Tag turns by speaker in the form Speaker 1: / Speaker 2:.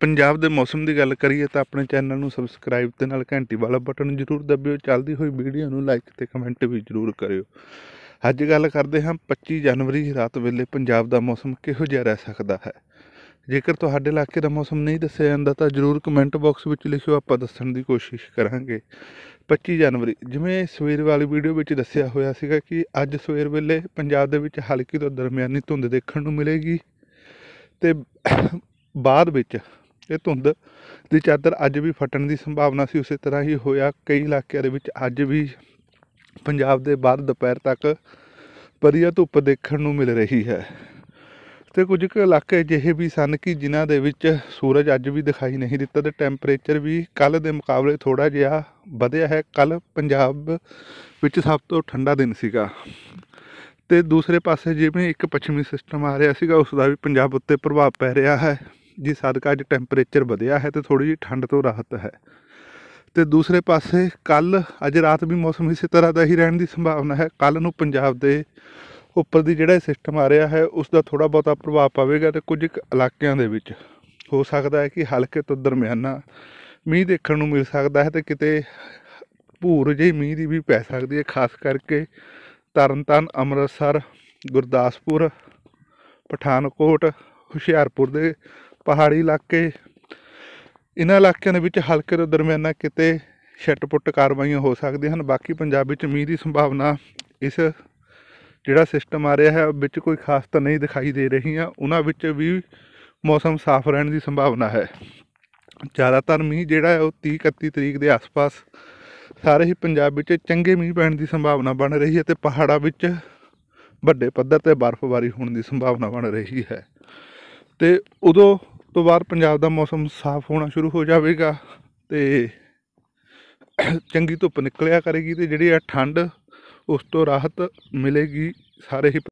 Speaker 1: ਪੰਜਾਬ ਦੇ ਮੌਸਮ ਦੀ ਗੱਲ ਕਰੀਏ ਤਾਂ ਆਪਣੇ ਚੈਨਲ ਨੂੰ ਸਬਸਕ੍ਰਾਈਬ ਤੇ ਨਾਲ ਘੰਟੀ ਵਾਲਾ ਬਟਨ ਜ਼ਰੂਰ ਦਬਿਓ ਚੱਲਦੀ ਹੋਈ ਵੀਡੀਓ ਨੂੰ ਲਾਈਕ ਤੇ ਕਮੈਂਟ ਵੀ ਜ਼ਰੂਰ ਕਰਿਓ ਅੱਜ ਗੱਲ ਕਰਦੇ ਹਾਂ 25 ਜਨਵਰੀ ਰਾਤ ਵੇਲੇ ਪੰਜਾਬ ਦਾ ਮੌਸਮ ਕਿਹੋ ਜਿਹਾ ਰਹਿ ਸਕਦਾ ਹੈ ਜੇਕਰ ਤੁਹਾਡੇ ਇਲਾਕੇ ਦਾ ਮੌਸਮ ਨਹੀਂ ਦੱਸਿਆ ਜਾਂਦਾ ਤਾਂ ਜਰੂਰ ਕਮੈਂਟ ਬਾਕਸ ਵਿੱਚ ਲਿਖਿਓ ਆਪਾਂ ਦੱਸਣ ਦੀ ਕੋਸ਼ਿਸ਼ ਕਰਾਂਗੇ 25 ਜਨਵਰੀ ਜਿਵੇਂ ਸਵੇਰ ਵਾਲੀ ਵੀਡੀਓ ਵਿੱਚ ਦੱਸਿਆ ਹੋਇਆ ਸੀਗਾ ਕਿ ਅੱਜ ਸਵੇਰ ਵੇਲੇ ਪੰਜਾਬ ਦੇ ਵਿੱਚ ਹਲਕੀ ਤੋਂ ਦਰਮਿਆਨੀ ਧੁੰਦ ਦੇਖਣ ਨੂੰ ਮਿਲੇਗੀ ਤੇ ਬਾਅਦ ਵਿੱਚ ਇਹ ਧੁੰਦ ਦੀ ਚਾਦਰ ਅੱਜ ਵੀ ਫਟਣ ਦੀ ਸੰਭਾਵਨਾ ਸੀ ਉਸੇ ਤਰ੍ਹਾਂ ਹੀ ਹੋਇਆ ਕਈ ਇਲਾਕਿਆਂ ਦੇ ਵਿੱਚ ਅੱਜ ਵੀ ਪੰਜਾਬ ਦੇ ਬਾਹਰ ਦੁਪਹਿਰ ਤੱਕ ਵਧੀਆ ਧੁੱਪ ਦੇਖਣ ਨੂੰ ਮਿਲ ਰਹੀ ਹੈ ਤੇ ਕੁਝ ਕੁ ਇਲਾਕੇ ਜਿਹੇ ਵੀ ਸਨ ਕਿ ਜਿਨ੍ਹਾਂ ਦੇ ਵਿੱਚ ਸੂਰਜ ਅੱਜ ਵੀ ਦਿਖਾਈ ਨਹੀਂ ਦਿੱਤਾ ਤੇ ਟੈਂਪਰੇਚਰ ਵੀ ਕੱਲ ਦੇ ਮੁਕਾਬਲੇ ਥੋੜਾ ਜਿਹਾ ਵਧਿਆ ਹੈ ਕੱਲ ਪੰਜਾਬ ਵਿੱਚ ਸਭ ਤੋਂ ਠੰਡਾ ਦਿਨ ਸੀਗਾ ਤੇ ਦੂਸਰੇ ਪਾਸੇ ਜਿਵੇਂ ਇੱਕ ਪੱਛਮੀ ਸਿਸਟਮ ਆ ਰਿਹਾ ਸੀਗਾ ਉਸ ਦਾ ਵੀ ਪੰਜਾਬ ਉੱਤੇ ਪ੍ਰਭਾਵ ਪੈ ਰਿਹਾ ਹੈ ਜੀ ਸਦਕਾ ਅੱਜ ਟੈਂਪਰੇਚਰ ਵਧਿਆ ਹੈ ਤੇ ਥੋੜੀ ਜੀ ਠੰਡ ਤੋਂ ਰਾਹਤ ਹੈ ਤੇ ਦੂਸਰੇ ਪਾਸੇ ਕੱਲ ਅੱਜ ਰਾਤ ਵੀ ਮੌਸਮ ਇਸੇ ਤਰ੍ਹਾਂ ਦਾ ਹੀ ਰਹਿਣ ਦੀ ਸੰਭਾਵਨਾ ਹੈ ਕੱਲ ਨੂੰ ਪੰਜਾਬ ਦੇ ਉੱਪਰ ਦੀ ਜਿਹੜਾ ਸਿਸਟਮ ਆ ਰਿਹਾ ਹੈ ਉਸ ਦਾ ਥੋੜਾ ਬਹੁਤਾ ਪ੍ਰਭਾਵ ਪਵੇਗਾ ਤੇ ਕੁਝ ਇਲਾਕਿਆਂ ਦੇ ਵਿੱਚ ਹੋ ਸਕਦਾ ਹੈ ਕਿ ਹਲਕੇ ਤੋਂ ਦਰਮਿਆਨਾ ਮੀਂਹ ਦੇਖਣ ਨੂੰ ਮਿਲ ਸਕਦਾ ਹੈ ਤੇ ਕਿਤੇ ਭੂਰ ਜਿਹੀ ਮੀਂਹ ਦੀ ਵੀ ਪੈ ਸਕਦੀ ਹੈ ਖਾਸ ਕਰਕੇ ਤਰਨਤਨ ਅੰਮ੍ਰਿਤਸਰ ਗੁਰਦਾਸਪੁਰ ਪਠਾਨਕੋਟ ਹੁਸ਼ਿਆਰਪੁਰ ਦੇ ਪਹਾੜੀ ਇਲਾਕੇ ਇਹਨਾਂ ਇਲਾਕਿਆਂ ਦੇ ਵਿੱਚ ਹਲਕੇ ਤੋਂ ਦਰਮਿਆਨਾ ਕਿਤੇ ਛਟਪੁੱਟ ਕਾਰਵਾਈਆਂ ਹੋ ਸਕਦੀਆਂ ਹਨ ਬਾਕੀ ਪੰਜਾਬ ਵਿੱਚ ਮੀਂਹ ਦੀ ਸੰਭਾਵਨਾ ਇਸ ਜਿਹੜਾ ਸਿਸਟਮ ਆ ਰਿਹਾ ਹੈ ਵਿੱਚ ਕੋਈ ਖਾਸ ਤਾਂ ਨਹੀਂ ਦਿਖਾਈ ਦੇ ਰਹੀਆਂ ਉਹਨਾਂ ਵਿੱਚ ਵੀ ਮੌਸਮ ਸਾਫ਼ ਰਹਿਣ ਦੀ ਸੰਭਾਵਨਾ ਹੈ ਜ਼ਿਆਦਾਤਰ ਮੀਂਹ ਜਿਹੜਾ ਹੈ ਉਹ 30 31 ਤਰੀਕ ਦੇ ਆਸ-ਪਾਸ ਸਾਰੇ ਹੀ ਪੰਜਾਬ ਵਿੱਚ ਚੰਗੇ ਮੀਂਹ ਪੈਣ ਦੀ ਸੰਭਾਵਨਾ ਬਣ ਰਹੀ ਹੈ ਤੇ ਪਹਾੜਾਂ ਵਿੱਚ ਵੱਡੇ ਪੱਧਰ ਤੇ ਬਰਫ਼ਬਾਰੀ ਹੋਣ ਦੀ ਸੰਭਾਵਨਾ ਬਣ ਰਹੀ ਹੈ ਤੇ ਉਦੋਂ ਤੋਂ ਬਾਅਦ ਪੰਜਾਬ ਦਾ ਮੌਸਮ ਸਾਫ਼ ਹੋਣਾ ਸ਼ੁਰੂ ਹੋ ਜਾਵੇਗਾ ਤੇ ਚੰਗੀ ਧੁੱਪ ਨਿਕਲਿਆ ਕਰੇਗੀ ਤੇ ਜਿਹੜੀ ਆ ਠੰਡ ਉਸ ਤੋਂ ਰਾਹਤ ਮਿਲੇਗੀ ਸਾਰੇ ਹੀ